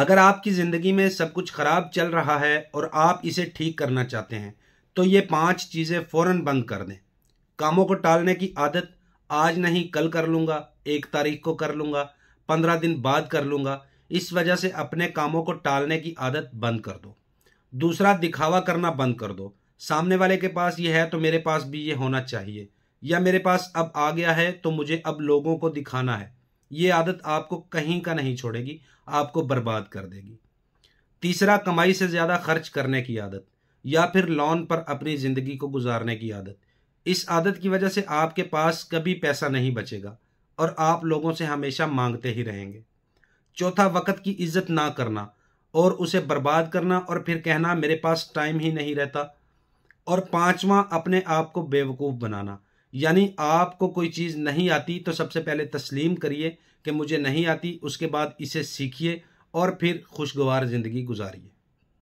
अगर आपकी ज़िंदगी में सब कुछ ख़राब चल रहा है और आप इसे ठीक करना चाहते हैं तो ये पांच चीज़ें फ़ौर बंद कर दें कामों को टालने की आदत आज नहीं कल कर लूँगा एक तारीख को कर लूँगा पंद्रह दिन बाद कर लूँगा इस वजह से अपने कामों को टालने की आदत बंद कर दो दूसरा दिखावा करना बंद कर दो सामने वाले के पास ये है तो मेरे पास भी ये होना चाहिए या मेरे पास अब आ गया है तो मुझे अब लोगों को दिखाना है ये आदत आपको कहीं का नहीं छोड़ेगी आपको बर्बाद कर देगी तीसरा कमाई से ज़्यादा खर्च करने की आदत या फिर लोन पर अपनी ज़िंदगी को गुजारने की आदत इस आदत की वजह से आपके पास कभी पैसा नहीं बचेगा और आप लोगों से हमेशा मांगते ही रहेंगे चौथा वक़्त की इज्जत ना करना और उसे बर्बाद करना और फिर कहना मेरे पास टाइम ही नहीं रहता और पांचवा अपने आप को बेवकूफ़ बनाना यानी आपको कोई चीज़ नहीं आती तो सबसे पहले तस्लीम करिए कि मुझे नहीं आती उसके बाद इसे सीखिए और फिर खुशगवार ज़िंदगी गुजारिए